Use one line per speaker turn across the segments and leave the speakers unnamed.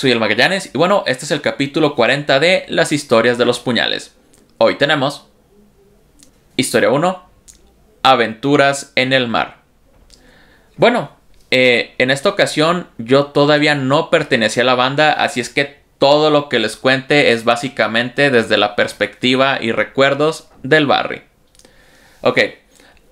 soy el Magallanes y bueno, este es el capítulo 40 de Las historias de los puñales. Hoy tenemos Historia 1, Aventuras en el mar. Bueno, eh, en esta ocasión yo todavía no pertenecía a la banda, así es que todo lo que les cuente es básicamente desde la perspectiva y recuerdos del Barry. Ok,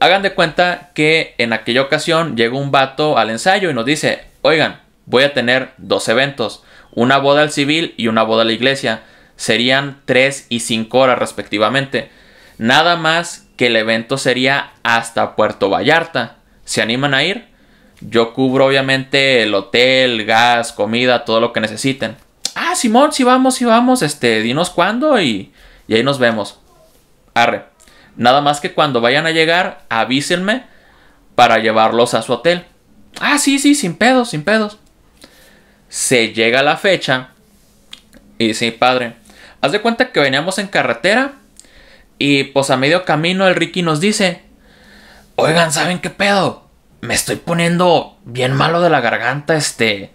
hagan de cuenta que en aquella ocasión llegó un vato al ensayo y nos dice, oigan, voy a tener dos eventos una boda al civil y una boda a la iglesia. Serían 3 y 5 horas respectivamente. Nada más que el evento sería hasta Puerto Vallarta. ¿Se animan a ir? Yo cubro obviamente el hotel, gas, comida, todo lo que necesiten. Ah, Simón, si vamos, si vamos, este, dinos cuándo y, y ahí nos vemos. Arre. Nada más que cuando vayan a llegar, avísenme para llevarlos a su hotel. Ah, sí, sí, sin pedos, sin pedos. Se llega la fecha y dice, padre, haz de cuenta que veníamos en carretera y pues a medio camino el Ricky nos dice, oigan, ¿saben qué pedo? Me estoy poniendo bien malo de la garganta, este...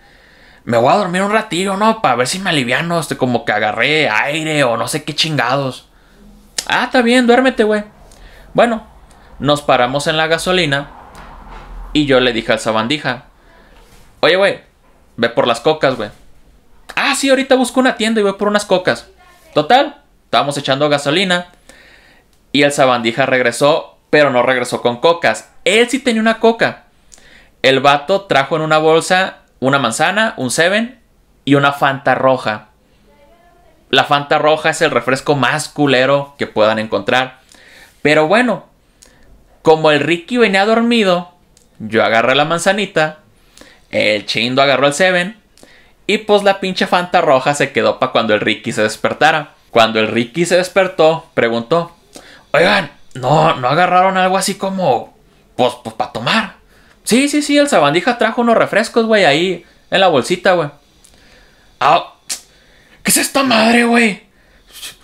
Me voy a dormir un ratillo, ¿no? Para ver si me aliviano, este, como que agarré aire o no sé qué chingados. Ah, está bien, duérmete, güey. Bueno, nos paramos en la gasolina y yo le dije al sabandija, oye, güey, Ve por las cocas, güey. Ah, sí, ahorita busco una tienda y voy por unas cocas. Total, estábamos echando gasolina. Y el sabandija regresó, pero no regresó con cocas. Él sí tenía una coca. El vato trajo en una bolsa una manzana, un Seven y una Fanta roja. La Fanta roja es el refresco más culero que puedan encontrar. Pero bueno, como el Ricky venía dormido, yo agarré la manzanita, el Chindo agarró el Seven. Y pues la pinche Fanta roja se quedó para cuando el Ricky se despertara. Cuando el Ricky se despertó, preguntó: Oigan, no, no agarraron algo así como. Pues, pues para tomar. Sí, sí, sí, el sabandija trajo unos refrescos, güey, ahí en la bolsita, güey. Ah, ¿qué es esta madre, güey?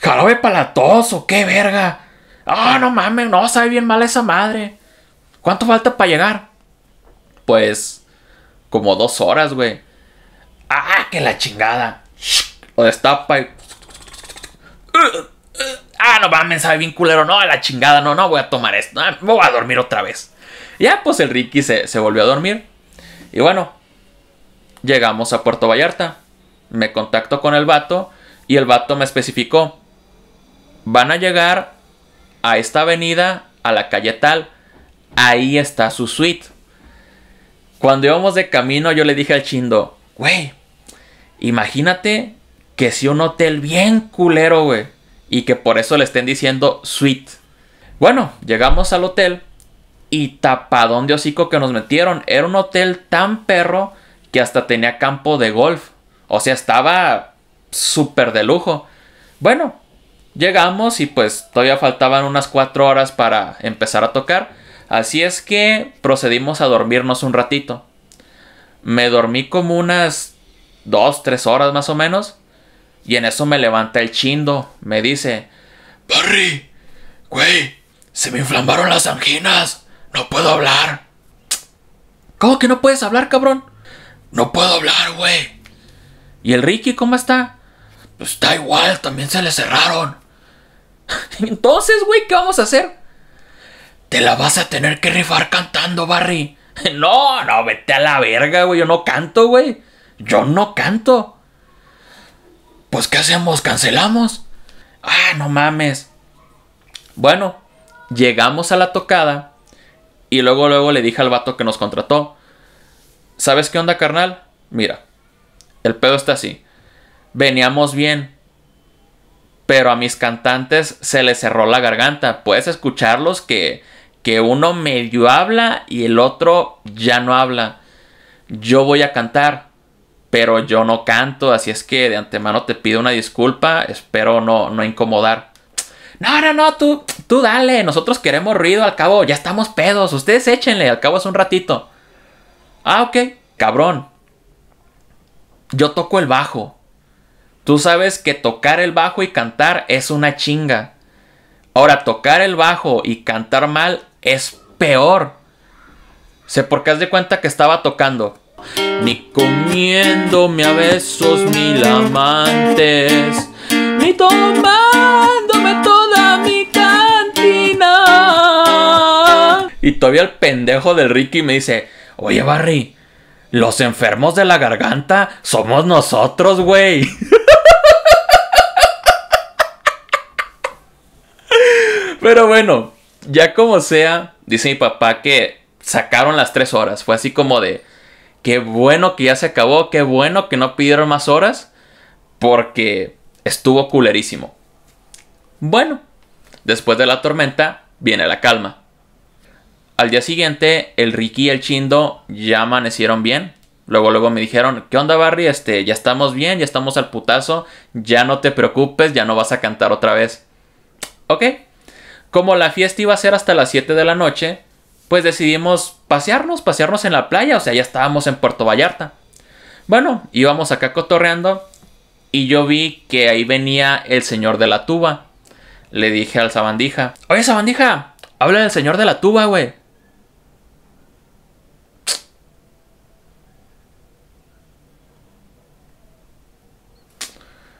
¿Jarabe palatoso, qué verga? Ah, no mames, no, sabe bien mal esa madre. ¿Cuánto falta para llegar? Pues como dos horas, güey. ¡Ah, que la chingada! Lo destapa y. Ah, no mames, sabe bien culero. No, la chingada, no, no voy a tomar esto. Ah, me voy a dormir otra vez. Ya, pues el Ricky se, se volvió a dormir. Y bueno, llegamos a Puerto Vallarta. Me contacto con el vato y el vato me especificó. Van a llegar a esta avenida, a la calle tal. Ahí está su suite. Cuando íbamos de camino, yo le dije al chindo, güey, imagínate que si un hotel bien culero, güey, y que por eso le estén diciendo suite. Bueno, llegamos al hotel y tapadón de hocico que nos metieron. Era un hotel tan perro que hasta tenía campo de golf. O sea, estaba súper de lujo. Bueno, llegamos y pues todavía faltaban unas cuatro horas para empezar a tocar. Así es que procedimos a dormirnos un ratito. Me dormí como unas dos, tres horas más o menos. Y en eso me levanta el chindo. Me dice: Barry, güey, se me inflamaron las anginas. No puedo hablar. ¿Cómo que no puedes hablar, cabrón? No puedo hablar, güey. ¿Y el Ricky cómo está? Pues está igual, también se le cerraron. Entonces, güey, ¿qué vamos a hacer? Te la vas a tener que rifar cantando, Barry. No, no, vete a la verga, güey. Yo no canto, güey. Yo no canto. Pues, ¿qué hacemos? ¿Cancelamos? Ah, no mames. Bueno, llegamos a la tocada. Y luego, luego le dije al vato que nos contrató. ¿Sabes qué onda, carnal? Mira, el pedo está así. Veníamos bien. Pero a mis cantantes se les cerró la garganta. Puedes escucharlos que que uno medio habla y el otro ya no habla. Yo voy a cantar, pero yo no canto, así es que de antemano te pido una disculpa, espero no, no incomodar. No, no, no, tú, tú dale, nosotros queremos ruido, al cabo ya estamos pedos, ustedes échenle, al cabo es un ratito. Ah, ok, cabrón. Yo toco el bajo. Tú sabes que tocar el bajo y cantar es una chinga. Ahora, tocar el bajo y cantar mal es peor. ¿Sé por porque haz de cuenta que estaba tocando. Ni comiéndome a besos mil amantes, ni tomándome toda mi cantina. Y todavía el pendejo del Ricky me dice, oye Barry, los enfermos de la garganta somos nosotros, güey. Pero bueno, ya como sea, dice mi papá que sacaron las tres horas. Fue así como de, qué bueno que ya se acabó, qué bueno que no pidieron más horas, porque estuvo culerísimo. Bueno, después de la tormenta viene la calma. Al día siguiente, el Ricky y el Chindo ya amanecieron bien. Luego, luego me dijeron, ¿qué onda Barry? Este, ya estamos bien, ya estamos al putazo, ya no te preocupes, ya no vas a cantar otra vez. Ok, como la fiesta iba a ser hasta las 7 de la noche, pues decidimos pasearnos, pasearnos en la playa, o sea, ya estábamos en Puerto Vallarta. Bueno, íbamos acá cotorreando y yo vi que ahí venía el señor de la tuba. Le dije al sabandija, oye sabandija, habla del señor de la tuba, güey.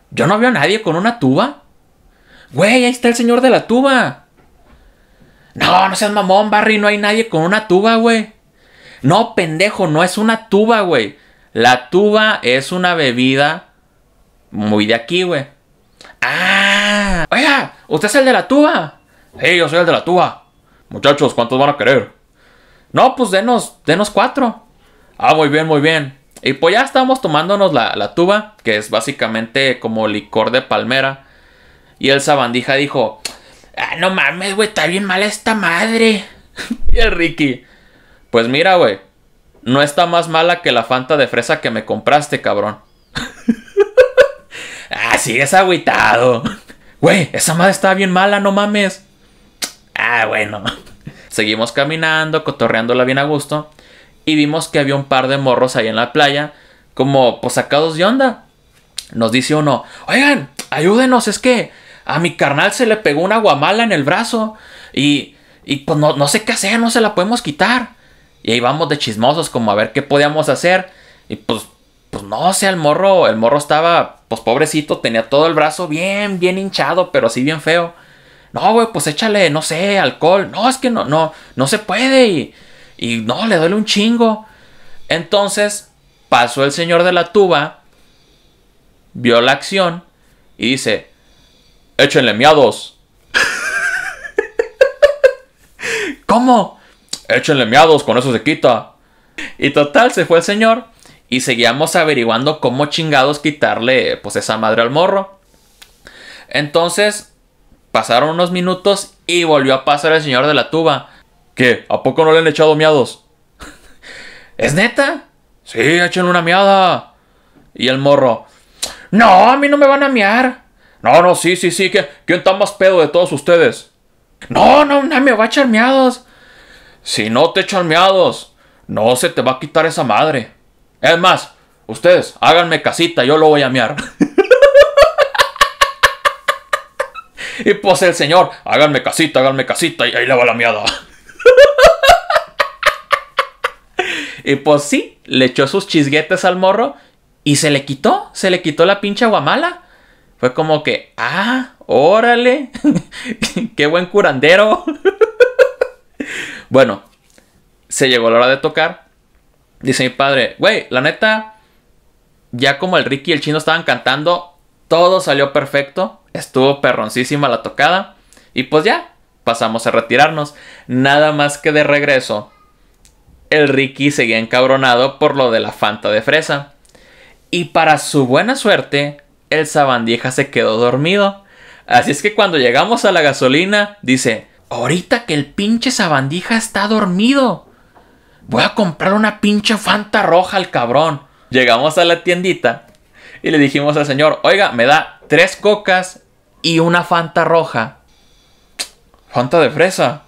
Yo no veo a nadie con una tuba. Güey, ahí está el señor de la tuba. No, no seas mamón, Barry, no hay nadie con una tuba, güey. No, pendejo, no es una tuba, güey. La tuba es una bebida muy de aquí, güey. Ah, oiga, ¿usted es el de la tuba? Sí, yo soy el de la tuba. Muchachos, ¿cuántos van a querer? No, pues denos, denos cuatro. Ah, muy bien, muy bien. Y pues ya estábamos tomándonos la, la tuba, que es básicamente como licor de palmera. Y el sabandija dijo, Ah, no mames, güey, está bien mala esta madre. y el Ricky. Pues mira, güey. No está más mala que la Fanta de fresa que me compraste, cabrón. ah, sí, es agüitado. Güey, esa madre está bien mala, no mames. Ah, bueno. Seguimos caminando, cotorreándola bien a gusto. Y vimos que había un par de morros ahí en la playa, como posacados pues, sacados de onda. Nos dice uno, oigan, ayúdenos, es que a mi carnal se le pegó una guamala en el brazo y, y pues no, sé qué hacer, no se la podemos quitar. Y ahí vamos de chismosos como a ver qué podíamos hacer. Y pues, pues no sé, el morro, el morro estaba, pues pobrecito, tenía todo el brazo bien, bien hinchado, pero así bien feo. No, güey, pues échale, no sé, alcohol. No, es que no, no, no se puede. y no, le duele un chingo. Entonces, pasó el señor de la tuba, vio la acción y dice, échenle miados. ¿Cómo? Échenle miados, con eso se quita. Y total, se fue el señor y seguíamos averiguando cómo chingados quitarle pues esa madre al morro. Entonces, pasaron unos minutos y volvió a pasar el señor de la tuba. ¿Qué? ¿A poco no le han echado miados? ¿Es neta? Sí, échenle una miada. Y el morro. No, a mí no me van a miar. No, no, sí, sí, sí. ¿Quién está más pedo de todos ustedes? No, no, no me va a echar Si no te echan no se te va a quitar esa madre. Es más, ustedes, háganme casita, yo lo voy a mear. y pues el señor, háganme casita, háganme casita, y ahí le va la miada. y pues sí, le echó sus chisguetes al morro y se le quitó, se le quitó la pinche guamala. Fue como que, ah, órale, qué buen curandero. bueno, se llegó la hora de tocar. Dice mi padre, güey, la neta, ya como el Ricky y el chino estaban cantando, todo salió perfecto. Estuvo perroncísima la tocada. Y pues ya, pasamos a retirarnos. Nada más que de regreso, el Ricky seguía encabronado por lo de la Fanta de fresa. Y para su buena suerte, el sabandija se quedó dormido. Así es que cuando llegamos a la gasolina, dice, ahorita que el pinche sabandija está dormido, voy a comprar una pinche fanta roja al cabrón. Llegamos a la tiendita y le dijimos al señor, oiga, me da tres cocas y una fanta roja. Fanta de fresa.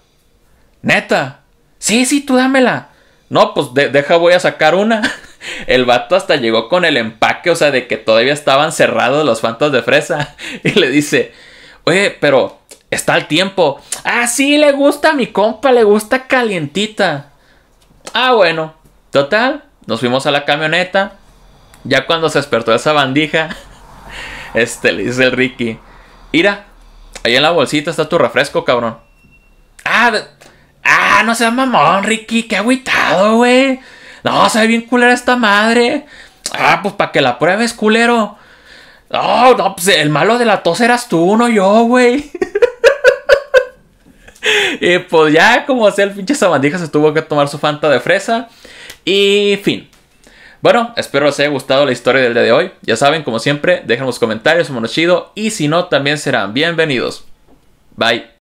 Neta. Sí, sí, tú dámela. No, pues deja, voy a sacar una. El vato hasta llegó con el empaque, o sea, de que todavía estaban cerrados los fantos de fresa. Y le dice, oye, pero está el tiempo. Ah, sí, le gusta a mi compa, le gusta calientita. Ah, bueno. Total, nos fuimos a la camioneta. Ya cuando se despertó esa bandija, este, le dice el Ricky, Ira, ahí en la bolsita está tu refresco, cabrón. Ah, ah, no seas mamón, Ricky, qué agüitado, güey. No, sabe bien culera esta madre. Ah, pues para que la pruebes, culero. No, no, pues el malo de la tos eras tú, no yo, güey. y pues ya, como sea, el pinche sabandija se tuvo que tomar su fanta de fresa. Y fin. Bueno, espero les haya gustado la historia del día de hoy. Ya saben, como siempre, dejen los comentarios, mono chido. Y si no, también serán bienvenidos. Bye.